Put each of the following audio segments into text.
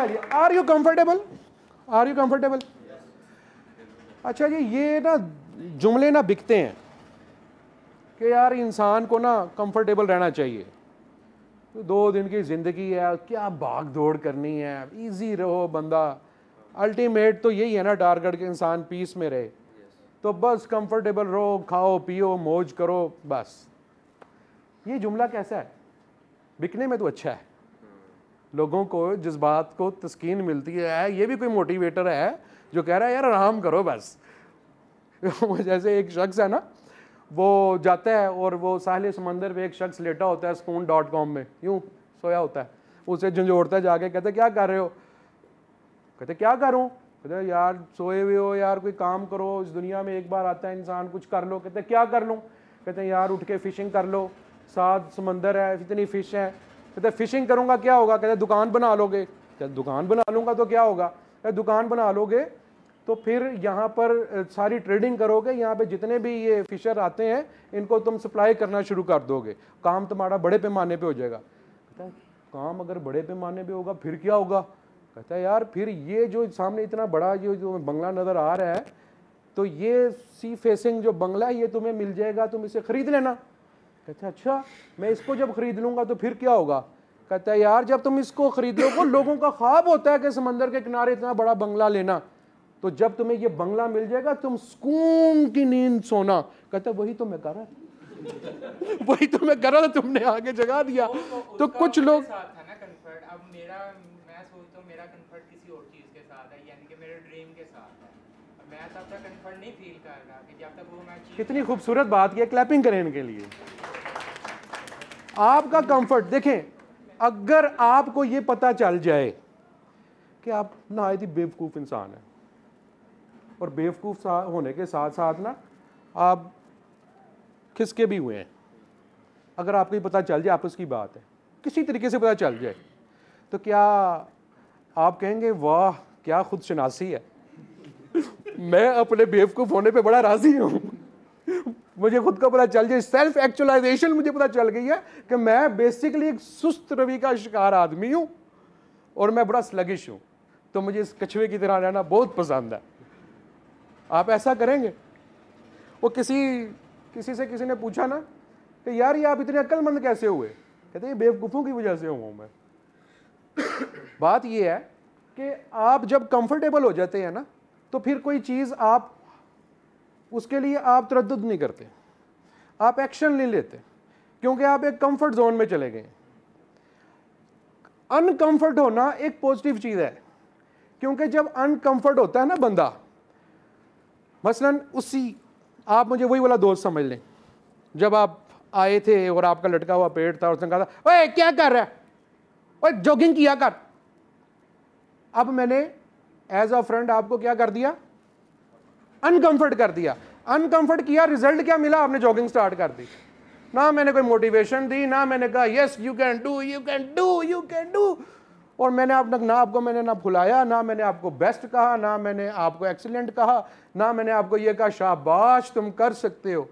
are you comfortable are you comfortable अच्छा जी ये ना जुमले ना बिकते हैं कि यार इंसान को ना कंफर्टेबल रहना चाहिए तो दो दिन की ज़िंदगी है क्या भाग दौड़ करनी है इजी रहो बंदा अल्टीमेट तो यही है ना टारगेट के इंसान पीस में रहे तो बस कंफर्टेबल रहो खाओ पियो मौज करो बस ये जुमला कैसा है बिकने में तो अच्छा है लोगों को जिस बात को तस्कीन मिलती है ये भी कोई मोटिवेटर है जो कह रहा है यार आराम करो बस जैसे एक शख्स है ना वो जाता है और वो साहिल समंदर पे एक शख्स लेटा होता है सुकून डॉट कॉम में यूँ सोया होता है उसे झंझोड़ता जाके कहते क्या कर रहे हो कहते क्या करूँ कहते यार सोए हुए हो यार कोई काम करो इस दुनिया में एक बार आता है इंसान कुछ कर लो कहते क्या कर लूँ कहते यार उठ के फ़िशिंग कर लो साथ समंदर है इतनी फ़िश है कहते फ़िशिंग करूँगा क्या होगा कहते दुकान बना लोगे क्या दुकान बना लूँगा तो क्या होगा कहते दुकान बना लोगे तो फिर यहाँ पर सारी ट्रेडिंग करोगे यहाँ पे जितने भी ये फिशर आते हैं इनको तुम सप्लाई करना शुरू कर दोगे काम तुम्हारा बड़े पैमाने पे हो जाएगा कहता है काम अगर बड़े पैमाने पे होगा फिर क्या होगा कहता है यार फिर ये जो सामने इतना बड़ा ये जो बंगला नज़र आ रहा है तो ये सी फेसिंग जो बंगला है ये तुम्हें मिल जाएगा तुम इसे ख़रीद लेना कहते अच्छा मैं इसको जब ख़रीद लूंगा तो फिर क्या होगा कहता है यार जब तुम इसको ख़रीद लोगे तो लोगों का ख्वाब होता है कि समंदर के किनारे इतना बड़ा बंगला लेना तो जब तुम्हें ये बंगला मिल जाएगा तुम सुकून की नींद सोना कहता वही तो मैं कर रहा था वही तो मैं कर रहा था तुमने आगे जगा दिया तो, तो कुछ लोग कितनी खूबसूरत बात है क्लैपिंग करें इनके लिए आपका कंफर्ट देखें अगर आपको ये पता चल जाए कि आप ना ही बेवकूफ़ इंसान है और बेवकूफ़ होने के साथ साथ ना आप खिसके भी हुए हैं अगर आपको ये पता चल जाए आपस की बात है किसी तरीके से पता चल जाए तो क्या आप कहेंगे वाह क्या खुद शनासी है मैं अपने बेवकूफ़ होने पे बड़ा राज़ी हूं मुझे खुद का पता चल जाए सेल्फ एक्चुअलाइजेशन मुझे पता चल गई है कि मैं बेसिकली एक सुस्त रवि का शिकार आदमी हूँ और मैं बड़ा स्लगिश हूँ तो मुझे इस कछुए की तरह रहना बहुत पसंद है आप ऐसा करेंगे वो किसी किसी से किसी ने पूछा ना कि यार ये आप इतने अक्लमंद कैसे हुए कहते ये बेवकूफ़ों की वजह से हुआ मैं बात ये है कि आप जब कंफर्टेबल हो जाते हैं ना तो फिर कोई चीज़ आप उसके लिए आप तरद नहीं करते आप एक्शन नहीं लेते क्योंकि आप एक कंफर्ट जोन में चले गए अनकंफर्ट होना एक पॉजिटिव चीज़ है क्योंकि जब अनकंफर्ट होता है ना बंदा मसलन उसी आप मुझे वही वाला दोस्त समझ लें जब आप आए थे और आपका लटका हुआ पेट था उसने कहा था ओए क्या कर रहा है ओए जॉगिंग किया कर अब मैंने एज अ फ्रेंड आपको क्या कर दिया अनकंफर्ट कर दिया अनकंफर्ट किया रिजल्ट क्या मिला आपने जॉगिंग स्टार्ट कर दी ना मैंने कोई मोटिवेशन दी ना मैंने कहा yes you can do you can do you can do और मैंने आप ना आपको मैंने ना भुलाया ना मैंने आपको बेस्ट कहा ना मैंने आपको एक्सीलेंट कहा ना मैंने आपको ये कहा शाबाश तुम कर सकते हो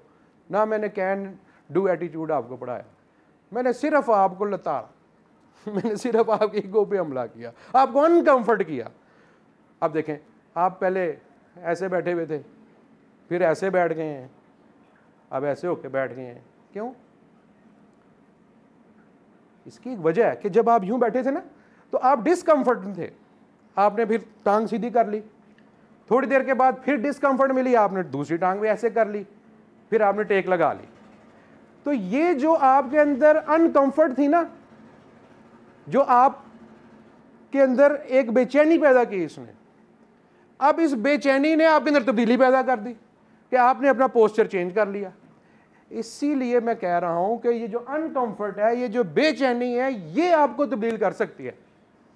ना मैंने कैन डू एटीट्यूड आपको पढ़ाया मैंने सिर्फ आपको लता मैंने सिर्फ आपके ईगो पे हमला किया आपको अनकम्फर्ट किया आप देखें आप पहले ऐसे बैठे हुए थे फिर ऐसे बैठ गए हैं अब ऐसे होके बैठ गए हैं क्यों इसकी एक वजह है कि जब आप यूं बैठे थे ना तो आप डिसकंफर्ट थे आपने फिर टांग सीधी कर ली थोड़ी देर के बाद फिर डिसकंफर्ट मिली आपने दूसरी टांग भी ऐसे कर ली फिर आपने टेक लगा ली तो ये जो आपके अंदर अनकंफर्ट थी ना जो आप के अंदर एक बेचैनी पैदा की इसने अब इस बेचैनी ने आपके अंदर तब्दीली पैदा कर दी कि आपने अपना पोस्चर चेंज कर लिया इसीलिए मैं कह रहा हूं कि ये जो अनकंफर्ट है ये जो बेचैनी है ये आपको तब्दील कर सकती है